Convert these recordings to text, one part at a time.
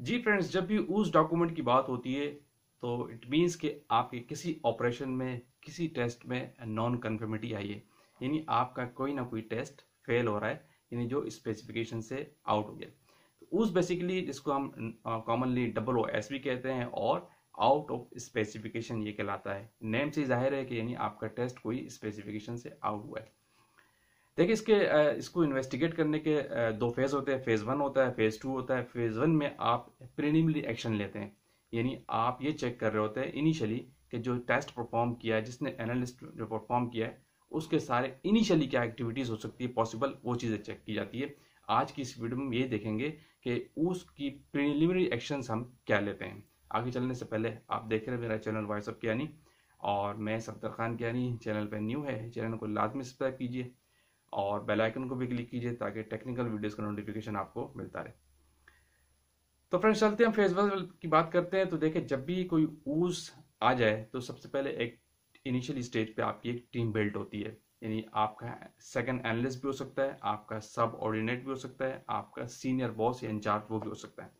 जी friends जब भी उस डॉक्यूमेंट की बात होती है तो इट मीन्स कि आपके किसी ऑपरेशन में किसी टेस्ट में नॉन कन्फर्मिटी आई है यानी आपका कोई ना कोई टेस्ट फेल हो रहा है यानी जो स्पेसिफिकेशन से आउट हो गया तो उस बेसिकली जिसको हम कॉमनली डबल ओ एस भी कहते हैं और आउट ऑफ स्पेसिफिकेशन ये कहलाता है नेम से जाहिर है कि यानी आपका टेस्ट कोई स्पेसिफिकेशन से आउट हुआ है देखिए इसके इसको इन्वेस्टिगेट करने के दो फेज़ होते हैं फेज़ वन होता है फेज़ टू होता है फेज़ वन में आप प्रीलिमिनरी एक्शन लेते हैं यानी आप ये चेक कर रहे होते हैं इनिशियली कि जो टेस्ट परफॉर्म किया है जिसने एनालिस्ट जो परफॉर्म किया है उसके सारे इनिशियली क्या एक्टिविटीज़ हो सकती है पॉसिबल वो चीज़ें चेक की जाती है आज की इस वीडियो में ये देखेंगे कि उसकी प्रीलिमिनरी एक्शन हम क्या लेते हैं आगे चलने से पहले आप देख रहे हैं मेरा चैनल वॉइस ऑफ कियानी और मैं सफदर खान कियानी चैनल पर न्यू है चैनल को लाजमी सब्सक्राइब कीजिए और बेल आइकन को भी क्लिक कीजिए ताकि टेक्निकल वीडियोस का नोटिफिकेशन आपको मिलता रहे तो फ्रेंड्स चलते हैं फेसबुक की बात करते हैं तो देखिए जब भी कोई ऊस आ जाए तो सबसे पहले एक इनिशियल स्टेज पे आपकी एक टीम बिल्ट होती है यानी आपका सेकंड एनालिस्ट भी हो सकता है आपका सब ऑर्डिनेट भी हो सकता है आपका सीनियर बॉस या इंचार्ज वो भी हो सकता है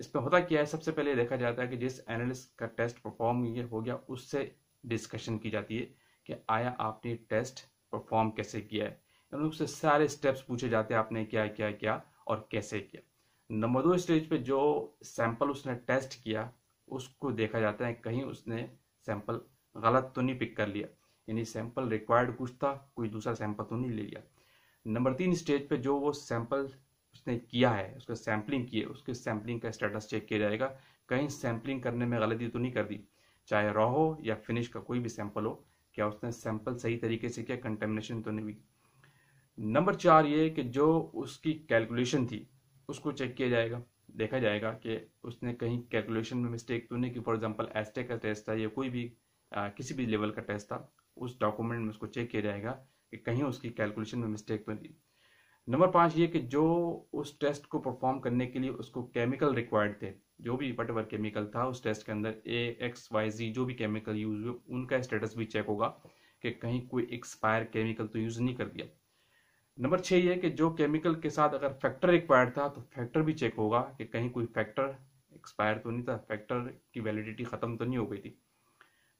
इसमें होता क्या है सबसे पहले देखा जाता है कि जिस एनालिस्ट का टेस्ट परफॉर्म हो गया उससे डिस्कशन की जाती है कि आया आपने टेस्ट परफॉर्म कैसे किया है उनमें से सारे स्टेप्स पूछे जाते हैं आपने क्या क्या क्या और कैसे किया नंबर दो स्टेज पे जो सैंपल उसने टेस्ट किया उसको देखा जाता है कहीं उसने सैंपल गलत तो नहीं पिक कर लिया यानी सैंपल रिक्वायर्ड कुछ था कोई दूसरा सैंपल तो नहीं ले लिया नंबर तीन स्टेज पे जो वो सैंपल उसने किया है उसका सैम्पलिंग किए उसके सैम्पलिंग का स्टेटस चेक किया जाएगा कहीं सैम्पलिंग करने में गलती तो नहीं कर दी चाहे रॉ हो या फिनिश का कोई भी सैंपल हो क्या उसने सैंपल सही तरीके से किया कंटेमिनेशन तो नहीं हुई नंबर चार ये कि जो उसकी कैलकुलेशन थी उसको चेक किया जाएगा देखा जाएगा कि उसने कहीं कैलकुलेशन में मिस्टेक तो नहीं की फॉर एग्जांपल एस्टे का टेस्ट था या कोई भी आ, किसी भी लेवल का टेस्ट था उस डॉक्यूमेंट में उसको चेक किया जाएगा कि कहीं उसकी कैलकुलेशन में मिस्टेक तो नहीं नंबर पाँच ये कि जो उस टेस्ट को परफॉर्म करने के लिए उसको केमिकल रिक्वायर्ड थे जो भी वट केमिकल था उस टेस्ट के अंदर ए एक्स वाई जी जो भी केमिकल यूज हुए उनका स्टेटस भी चेक होगा कि कहीं कोई एक्सपायर केमिकल तो यूज़ नहीं कर दिया नंबर छह ये कि जो केमिकल के साथ अगर फैक्टर एक्वायर्ड था तो फैक्टर भी चेक होगा कि कहीं कोई फैक्टर एक्सपायर तो नहीं था फैक्टर की वैलिडिटी ख़त्म तो नहीं हो गई थी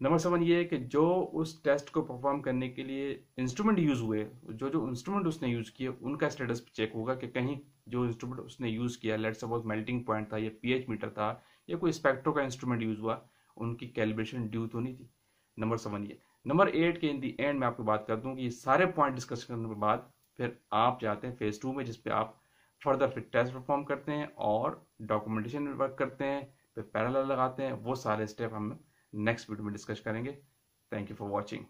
नंबर सेवन ये है कि जो उस टेस्ट को परफॉर्म करने के लिए इंस्ट्रूमेंट यूज़ हुए जो जो इंस्ट्रूमेंट उसने यूज़ किए उनका स्टेटस चेक होगा कि कहीं जो इंस्ट्रूमेंट उसने यूज़ किया लेट सपोज मेल्टिंग पॉइंट था या पीएच मीटर था या कोई स्पेक्ट्रो का इंस्ट्रूमेंट यूज़ हुआ उनकी कैलिब्रेशन ड्यू तो नहीं थी नंबर सेवन ये नंबर एट के इन दी एंड मैं आपको बात कर दूँ कि ये सारे पॉइंट डिस्कस करने के बाद फिर आप जाते हैं फेज़ टू में जिसपे आप फर्दर फिर टेस्ट परफॉर्म करते हैं और डॉक्यूमेंटेशन वर्क करते हैं फिर पैरल लगाते हैं वो सारे स्टेप हम नेक्स्ट वीडियो में डिस्कस करेंगे थैंक यू फॉर वॉचिंग